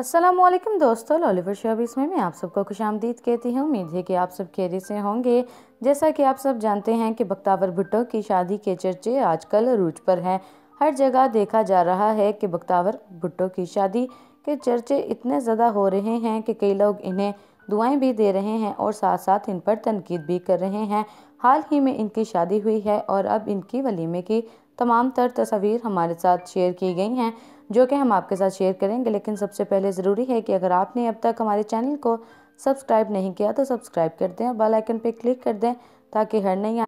असलम दोस्तों लॉलीवर शोबीस में मैं आप सबको खुश आमदीद कहती हूँ उम्मीद है कि आप सब खेरे से होंगे जैसा कि आप सब जानते हैं कि बख्तावर भुट्टो की शादी के चर्चे आजकल रूज पर हैं हर जगह देखा जा रहा है कि बख्तावर भुट्टो की शादी के चर्चे इतने ज़्यादा हो रहे हैं कि कई लोग इन्हें दुआएं भी दे रहे हैं और साथ साथ इन पर तनकीद भी कर रहे हैं हाल ही में इनकी शादी हुई है और अब इनकी वलीमे की तमाम तर तस्वीर हमारे साथ शेयर की गई हैं जो कि हम आपके साथ शेयर करेंगे लेकिन सबसे पहले ज़रूरी है कि अगर आपने अब तक हमारे चैनल को सब्सक्राइब नहीं किया तो सब्सक्राइब कर दें और बेल आइकन पर क्लिक कर दें ताकि हर नई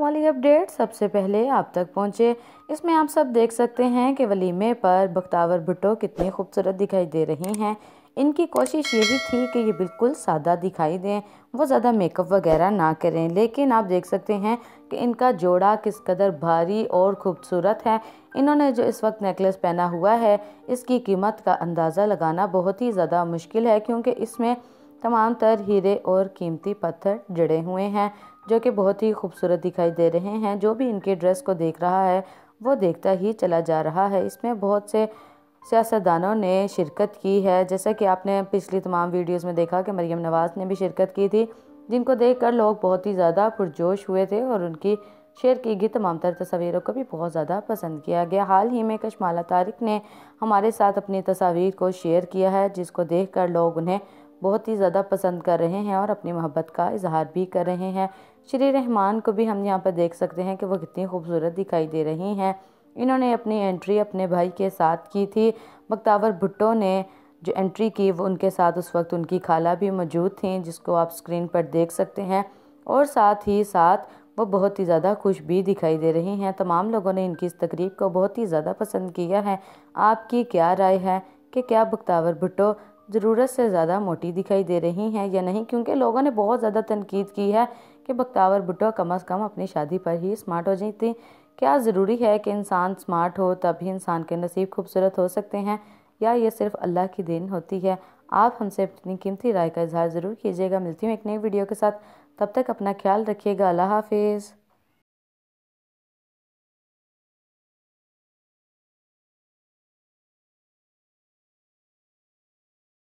वाली अपडेट सबसे पहले आप तक पहुंचे इसमें आप सब देख सकते हैं कि वलीमे पर बख्तावर भुट्टो कितनी खूबसूरत दिखाई दे रही हैं इनकी कोशिश यही थी कि ये बिल्कुल सादा दिखाई दें वो ज़्यादा मेकअप वगैरह ना करें लेकिन आप देख सकते हैं कि इनका जोड़ा किस कदर भारी और ख़ूबसूरत है इन्होंने जो इस वक्त नेकलेस पहना हुआ है इसकी कीमत का अंदाज़ा लगाना बहुत ही ज़्यादा मुश्किल है क्योंकि इसमें तमाम तर हीरे और कीमती पत्थर जड़े हुए हैं जो कि बहुत ही खूबसूरत दिखाई दे रहे हैं जो भी इनके ड्रेस को देख रहा है वो देखता ही चला जा रहा है इसमें बहुत से सियासतदानों ने शिरकत की है जैसा कि आपने पिछली तमाम वीडियोस में देखा कि मरीम नवाज़ ने भी शिरकत की थी जिनको देखकर लोग बहुत ही ज़्यादा पुरजोश हुए थे और उनकी शेयर की गई तमाम तर तस्वीरों को भी बहुत ज़्यादा पसंद किया गया हाल ही में कशमाला तारिक ने हमारे साथ अपनी तस्वीर को शेयर किया है जिसको देख कर लोग उन्हें बहुत ही ज़्यादा पसंद कर रहे हैं और अपनी मोहब्बत का इजहार भी कर रहे हैं श्री रहमान को भी हम यहाँ पर देख सकते हैं कि वो कितनी खूबसूरत दिखाई दे रही हैं इन्होंने अपनी एंट्री अपने भाई के साथ की थी बक्तावर भुट्टो ने जो एंट्री की वो उनके साथ उस वक्त उनकी खाला भी मौजूद थी जिसको आप स्क्रीन पर देख सकते हैं और साथ ही साथ वो बहुत ही ज़्यादा खुश भी दिखाई दे रही हैं तमाम लोगों ने इनकी इस तकरीब को बहुत ही ज़्यादा पसंद किया है आपकी क्या राय है कि क्या बक्तावर भुट्टो ज़रूरत से ज़्यादा मोटी दिखाई दे रही हैं या नहीं क्योंकि लोगों ने बहुत ज़्यादा तनकीद की है कि बक्तावर भुट्टो कम अज़ कम अपनी शादी पर ही स्मार्ट हो जाती क्या ज़रूरी है कि इंसान स्मार्ट हो तभी इंसान के नसीब खूबसूरत हो सकते हैं या ये सिर्फ अल्लाह की देन होती है आप हमसे अपनी कीमती राय का इजहार ज़रूर कीजिएगा मिलती हूँ एक नई वीडियो के साथ तब तक अपना ख्याल रखिएगा अल्लाह हाफिज़